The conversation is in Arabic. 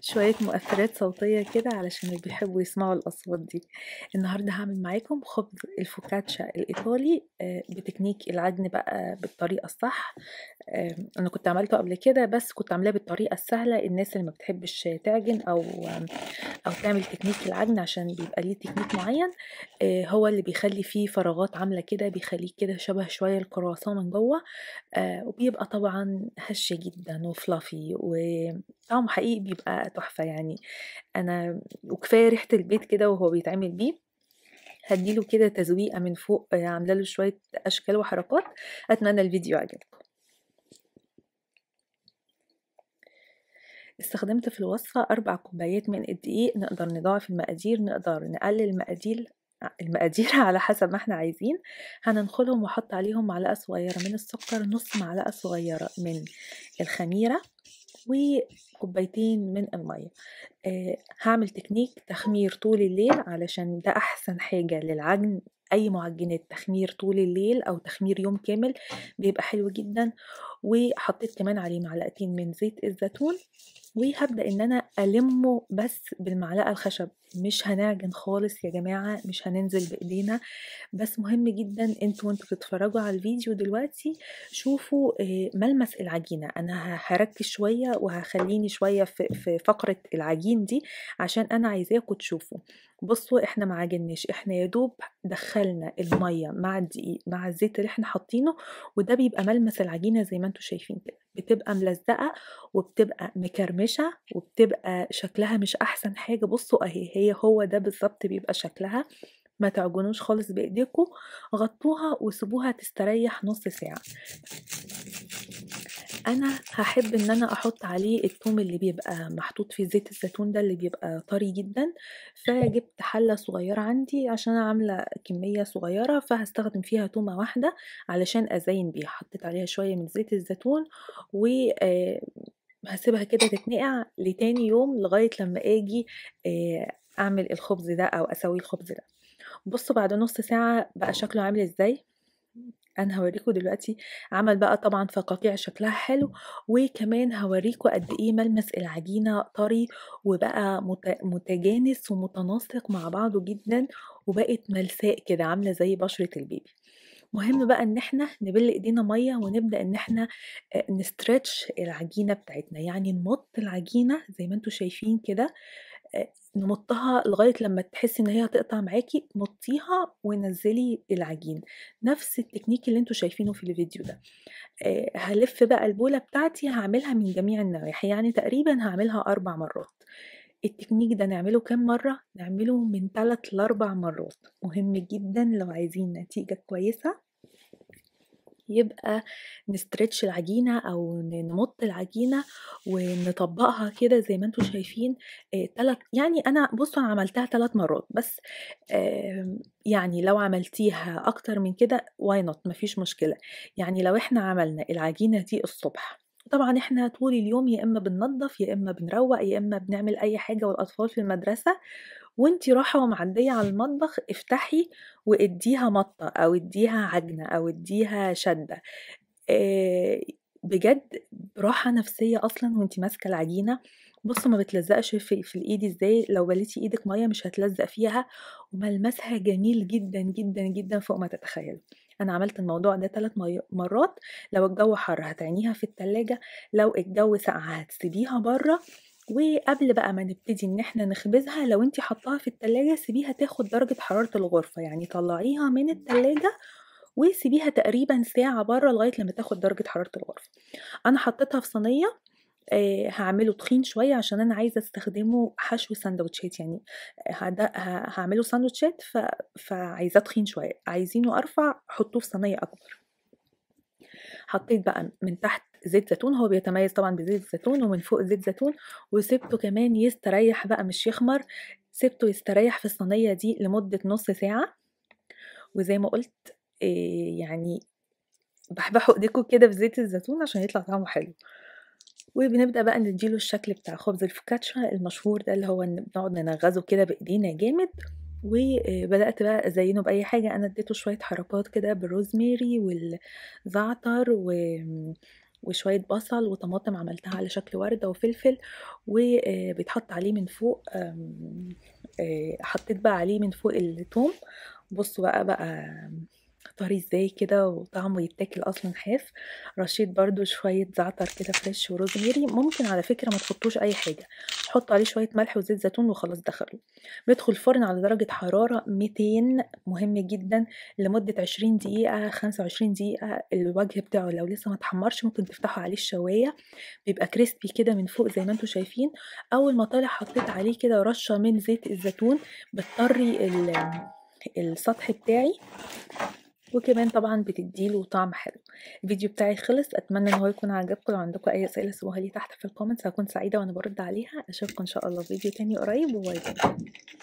شوية مؤثرات صوتية كده علشان اللي بيحبوا يسمعوا الأصوات دي النهاردة هعمل معاكم خبز الفوكاتشا الإيطالي آه، بتكنيك العجن بقى بالطريقة الصح آه، انا كنت عملته قبل كده بس كنت عاملاه بالطريقه السهله الناس اللي ما بتحبش تعجن او او تعمل تكنيك العجن عشان بيبقى ليه تكنيك معين آه، هو اللي بيخلي فيه فراغات عامله كده بيخليه كده شبه شويه الكرواسون من جوه آه، وبيبقى طبعا هش جدا وفلافي وطعمه حقيقي بيبقى تحفه يعني انا وكفايه ريحه البيت كده وهو بيتعمل بيه هديله كده تزويقه من فوق عامله له شويه اشكال وحركات اتمنى الفيديو يعجبكم استخدمت في الوصفة أربع كوبايات من الدقيق نقدر نضاعف المقادير نقدر نقلل المقادير المقادير على حسب ما احنا عايزين هننخلهم وحط عليهم معلقة صغيرة من السكر نص معلقة صغيرة من الخميرة وكوبايتين من المية أه هعمل تكنيك تخمير طول الليل علشان ده أحسن حاجة للعجن أي معجنات تخمير طول الليل أو تخمير يوم كامل بيبقى حلو جدا وحطيت كمان عليه معلقتين من زيت الزيتون وهبدأ إن أنا ألمه بس بالمعلقة الخشب مش هنعجن خالص يا جماعة مش هننزل بإيدينا بس مهم جدا انتوا وانتوا بتتفرجوا على الفيديو دلوقتي شوفوا آه، ملمس العجينة أنا هركز شوية وهخليني شوية في فقرة العجين دي عشان أنا عايزاكم تشوفوا بصوا احنا ما عجناش احنا يا دوب دخلنا المية مع الدقيق مع الزيت اللي احنا حاطينه وده بيبقى ملمس العجينة زي ما انتوا شايفين كده بتبقى ملزقه وبتبقى مكرمشه وبتبقى شكلها مش احسن حاجه بصوا اهي هي هو ده بالظبط بيبقى شكلها ما تعجنوش خالص بايديكم غطوها وسيبوها تستريح نص ساعه أنا هحب إن أنا أحط عليه التوم اللي بيبقى محطوط في زيت الزيتون ده اللي بيبقى طري جدًا، فجبت حلة صغيرة عندي عشان أنا عاملة كمية صغيرة فهستخدم فيها تومة واحدة علشان أزين بيها، حطيت عليها شوية من زيت الزيتون و آه، هسيبها كده تتنقع لتاني يوم لغاية لما آجي آه، أعمل الخبز ده أو أسوي الخبز ده، بصوا بعد نص ساعة بقى شكله عامل ازاي انا هوريكم دلوقتي عمل بقى طبعا فقاقيع شكلها حلو وكمان هوريكم قد ايه ملمس العجينه طري وبقى متجانس ومتناسق مع بعضه جدا وبقت ملساء كده عامله زي بشره البيبي مهم بقى ان احنا نبل ايدينا ميه ونبدا ان احنا آه، نسترتش العجينه بتاعتنا يعني نمط العجينه زي ما انتم شايفين كده نمطها لغاية لما تحسي ان هي هتقطع معاكي نطيها ونزلي العجين نفس التكنيك اللي انتوا شايفينه في الفيديو ده آه، هلف بقى البولة بتاعتي هعملها من جميع النواحي يعني تقريبا هعملها اربع مرات التكنيك ده نعمله كام مرة؟ نعمله من ثلاث لأربع مرات مهم جدا لو عايزين نتيجة كويسة يبقى نسترتش العجينة أو نمط العجينة ونطبقها كده زي ما انتم شايفين آه تلت يعني أنا بصوا أنا عملتها ثلاث مرات بس آه يعني لو عملتيها أكتر من كده واي نوت مفيش مشكلة يعني لو احنا عملنا العجينة دي الصبح طبعا احنا طول اليوم يا اما بننظف يا اما بنروق يا اما بنعمل اي حاجه والاطفال في المدرسه وانتي رايحة ومعدية على المطبخ افتحي واديها مطة أو اديها عجنة أو اديها شدة آه، بجد راحة نفسية أصلا وانتي ماسكة العجينة بص ما بتلزقش في, في الايد ازاي لو بليتي ايدك ميه مش هتلزق فيها وملمسها جميل جدا جدا جدا فوق ما تتخيل انا عملت الموضوع ده ثلاث مرات لو الجو حر هتعينيها في التلاجة لو الجو ساقع هتسيبيها بره وقبل بقى ما نبتدي إن احنا نخبزها لو انتي حطاها في التلاجة سيبيها تاخد درجة حرارة الغرفة يعني طلعيها من التلاجة وسيبيها تقريبا ساعة بره لغاية لما تاخد درجة حرارة الغرفة أنا حطيتها في صينية آه هعمله تخين شوية عشان أنا عايزة استخدمه حشو سندوتشات يعني هعمله سندوتشات ف... فعايزاه تخين شوية عايزينه أرفع حطوه في صينية أكبر حطيت بقى من تحت زيت زيتون هو بيتميز طبعا بزيت الزيتون ومن فوق زيت زيتون وسبته كمان يستريح بقى مش يخمر سبته يستريح في الصينية دي لمدة نص ساعة وزي ما قلت آه، يعني بحبحوا ايديكم كده بزيت الزيتون عشان يطلع طعمه حلو وبنبدا بقى نديله الشكل بتاع خبز الفوكاتشا المشهور ده اللي هو بنقعد ننغزه كده بايدينا جامد وبدات آه، بقى ازينه باي حاجه انا اديته شويه حركات كده بالروزميري والزعتر و وشويه بصل وطماطم عملتها على شكل ورده وفلفل وبيتحط آه، عليه من فوق آه، حطيت بقى عليه من فوق الثوم بصوا بقى بقى طري ازاي كده وطعمه يتاكل اصلا حاف رشيت برده شويه زعتر كده فريش وروزميري ممكن على فكره ما تحطوش اي حاجه حط عليه شويه ملح وزيت زيتون وخلاص دخلوا بيدخل الفرن على درجه حراره 200 مهم جدا لمده 20 دقيقه 25 دقيقه الوجه بتاعه لو لسه ما اتحمرش ممكن تفتحوا عليه الشوايه بيبقى كريسبي كده من فوق زي ما انتم شايفين اول ما طالع حطيت عليه كده رشه من زيت الزيتون بتطري السطح بتاعي وكمان طبعا بتديله طعم حلو الفيديو بتاعي خلص اتمنى ان هو يكون عجبكم لو عندكم اي اسئله سيبوها لي تحت في الكومنتس هكون سعيده وانا برد عليها اشوفكم ان شاء الله في فيديو تاني قريب وباي باي